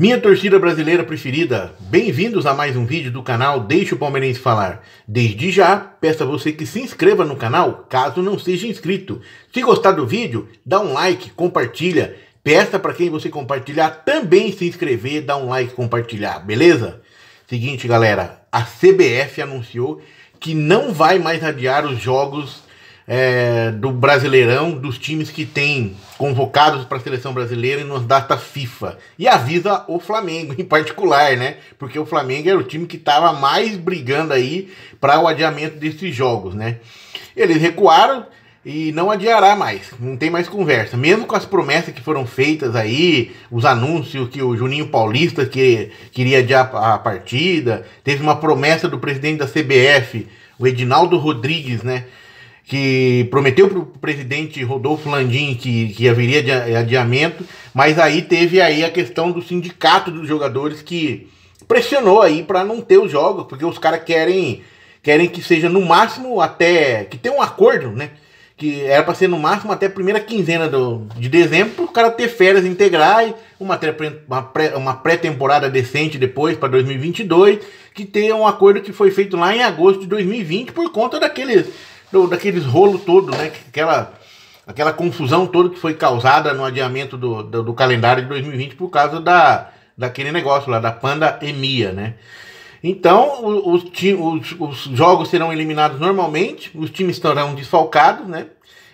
Minha torcida brasileira preferida, bem-vindos a mais um vídeo do canal Deixa o Palmeirense Falar. Desde já, peço a você que se inscreva no canal, caso não seja inscrito. Se gostar do vídeo, dá um like, compartilha. Peça para quem você compartilhar também se inscrever, dá um like, compartilhar, beleza? Seguinte, galera, a CBF anunciou que não vai mais adiar os jogos é, do Brasileirão, dos times que tem convocados para a seleção brasileira nos datas FIFA. E avisa o Flamengo em particular, né? Porque o Flamengo era o time que estava mais brigando aí para o adiamento desses jogos, né? Eles recuaram e não adiará mais, não tem mais conversa. Mesmo com as promessas que foram feitas aí, os anúncios que o Juninho Paulista que queria adiar a partida, teve uma promessa do presidente da CBF, o Edinaldo Rodrigues, né? que prometeu para o presidente Rodolfo Landim que, que haveria adiamento, mas aí teve aí a questão do sindicato dos jogadores que pressionou aí para não ter os jogos, porque os caras querem querem que seja no máximo até que tenha um acordo, né? Que era para ser no máximo até a primeira quinzena do, de dezembro para o cara ter férias integrais, uma, uma pré-temporada decente depois para 2022, que tenha um acordo que foi feito lá em agosto de 2020 por conta daqueles do, daqueles rolo todo, né? Aquela, aquela confusão toda que foi causada no adiamento do, do, do calendário de 2020 por causa da, daquele negócio lá, da pandemia, né? Então, os, os, os, jogos serão eliminados normalmente, os times estarão desfalcados, né?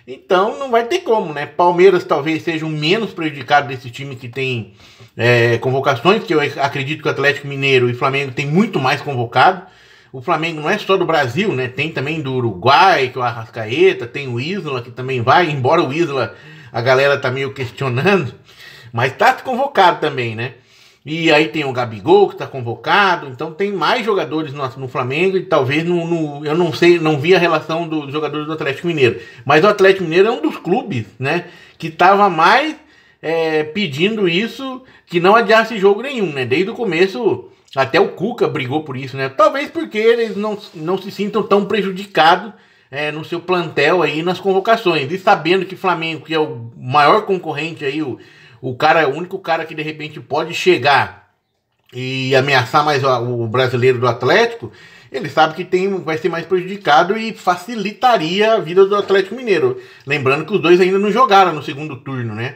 Então, não vai ter como, né? Palmeiras talvez seja o menos prejudicado desse time que tem é, convocações, que eu acredito que o Atlético Mineiro e Flamengo tem muito mais convocado o Flamengo não é só do Brasil, né? Tem também do Uruguai, que é o Arrascaeta, tem o Isla, que também vai, embora o Isla a galera tá meio questionando, mas tá convocado também, né? E aí tem o Gabigol que tá convocado, então tem mais jogadores no, no Flamengo e talvez no, no, eu não sei, não vi a relação dos jogadores do Atlético Mineiro. Mas o Atlético Mineiro é um dos clubes, né, que estava mais é, pedindo isso, que não adiasse jogo nenhum, né? Desde o começo até o Cuca brigou por isso, né? Talvez porque eles não, não se sintam tão prejudicados é, no seu plantel aí nas convocações. E sabendo que Flamengo, que é o maior concorrente aí, o, o cara, o único cara que de repente pode chegar e ameaçar mais o, o brasileiro do Atlético, ele sabe que tem, vai ser mais prejudicado e facilitaria a vida do Atlético Mineiro. Lembrando que os dois ainda não jogaram no segundo turno, né?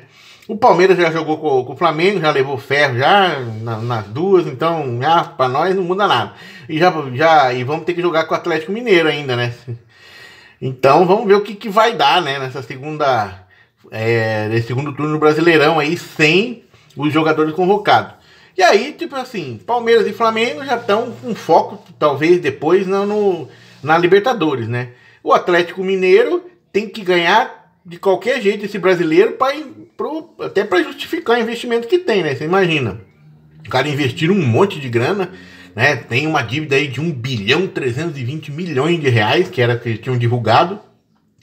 O Palmeiras já jogou com, com o Flamengo, já levou ferro já na, nas duas, então ah, para nós não muda nada. E já, já e vamos ter que jogar com o Atlético Mineiro ainda, né? Então vamos ver o que, que vai dar, né? Nessa segunda, é, nesse segundo turno brasileirão aí sem os jogadores convocados. E aí, tipo assim, Palmeiras e Flamengo já estão com foco, talvez depois, não no, na Libertadores, né? O Atlético Mineiro tem que ganhar de qualquer jeito esse brasileiro pra, pro, até para justificar o investimento que tem, né? Você imagina. O cara investir um monte de grana, né? Tem uma dívida aí de 1 bilhão 320 milhões de reais, que era que eles tinham divulgado,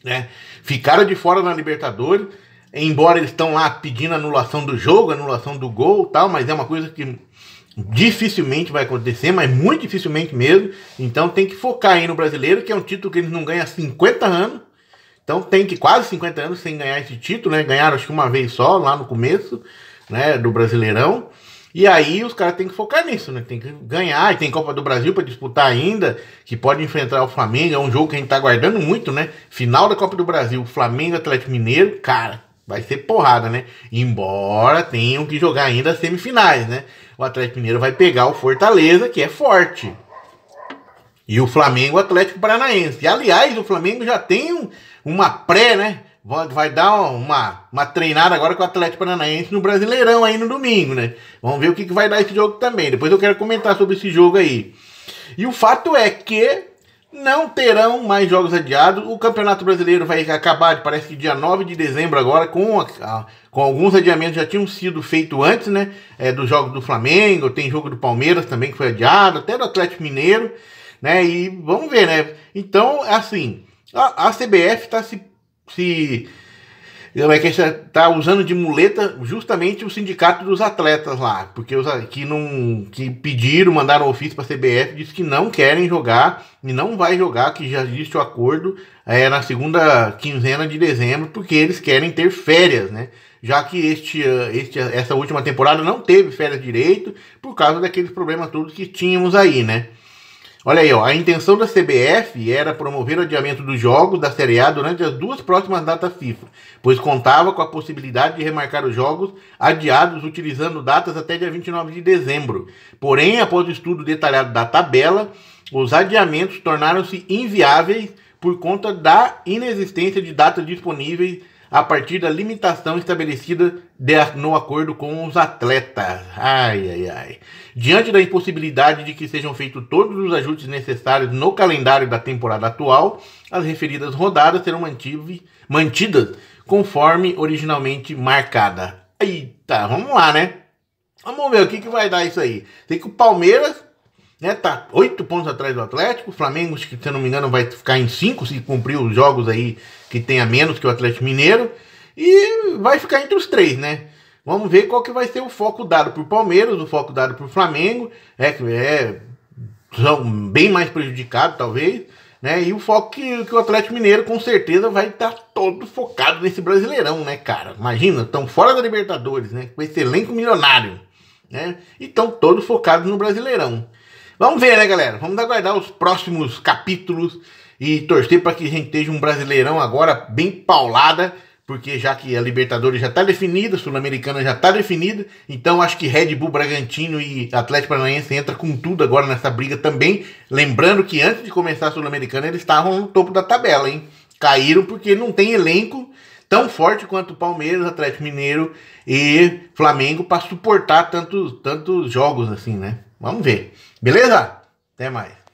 né? Ficaram de fora na Libertadores, embora eles estão lá pedindo anulação do jogo, anulação do gol, tal, mas é uma coisa que dificilmente vai acontecer, mas muito dificilmente mesmo. Então tem que focar aí no brasileiro, que é um título que eles não ganham há 50 anos então tem que quase 50 anos sem ganhar esse título, né? Ganharam acho que uma vez só lá no começo, né? Do Brasileirão. E aí os caras têm que focar nisso, né? Tem que ganhar. E tem Copa do Brasil para disputar ainda, que pode enfrentar o Flamengo. É um jogo que a gente tá aguardando muito, né? Final da Copa do Brasil, Flamengo Atlético Mineiro, cara, vai ser porrada, né? Embora tenham que jogar ainda as semifinais, né? O Atlético Mineiro vai pegar o Fortaleza, que é forte. E o Flamengo, Atlético Paranaense. E, aliás, o Flamengo já tem um, uma pré, né? Vai dar uma, uma treinada agora com o Atlético Paranaense no Brasileirão aí no domingo, né? Vamos ver o que, que vai dar esse jogo também. Depois eu quero comentar sobre esse jogo aí. E o fato é que não terão mais jogos adiados. O Campeonato Brasileiro vai acabar, parece que dia 9 de dezembro agora, com, a, com alguns adiamentos já tinham sido feitos antes, né? É, dos jogos do Flamengo, tem jogo do Palmeiras também que foi adiado, até do Atlético Mineiro, né? E vamos ver, né? Então, é assim, a, a CBF está se, se é que é, está usando de muleta justamente o sindicato dos atletas lá, porque os que não que pediram, mandaram ofício para a CBF, disse que não querem jogar e não vai jogar, que já existe o acordo é, na segunda quinzena de dezembro, porque eles querem ter férias, né? Já que este, este, essa última temporada não teve férias direito por causa daqueles problemas todos que tínhamos aí, né? Olha aí, ó, a intenção da CBF era promover o adiamento dos jogos da Série A durante as duas próximas datas FIFA, pois contava com a possibilidade de remarcar os jogos adiados utilizando datas até dia 29 de dezembro. Porém, após o estudo detalhado da tabela, os adiamentos tornaram-se inviáveis por conta da inexistência de datas disponíveis a partir da limitação estabelecida de, no acordo com os atletas. Ai, ai, ai. Diante da impossibilidade de que sejam feitos todos os ajustes necessários no calendário da temporada atual, as referidas rodadas serão mantive, mantidas conforme originalmente marcada. Eita, vamos lá, né? Vamos ver o que, que vai dar isso aí. Tem que o Palmeiras né? Tá oito pontos atrás do Atlético. O Flamengo, se eu não me engano, vai ficar em cinco se cumprir os jogos aí que tem a menos que o Atlético Mineiro. E vai ficar entre os três, né? Vamos ver qual que vai ser o foco dado o Palmeiras, o foco dado o Flamengo. É que é, são bem mais prejudicados, talvez. Né? E o foco que, que o Atlético Mineiro com certeza vai estar tá todo focado nesse brasileirão, né, cara? Imagina, estão fora da Libertadores, né? Com esse elenco milionário. Né? E estão todos focados no Brasileirão. Vamos ver, né, galera? Vamos aguardar os próximos capítulos e torcer para que a gente esteja um brasileirão agora bem paulada, porque já que a Libertadores já está definida, a Sul-Americana já está definida, então acho que Red Bull Bragantino e Atlético Paranaense entra com tudo agora nessa briga também. Lembrando que antes de começar a Sul-Americana eles estavam no topo da tabela, hein? Caíram porque não tem elenco tão forte quanto Palmeiras, Atlético Mineiro e Flamengo para suportar tantos, tantos jogos assim, né? Vamos ver. Beleza? Até mais.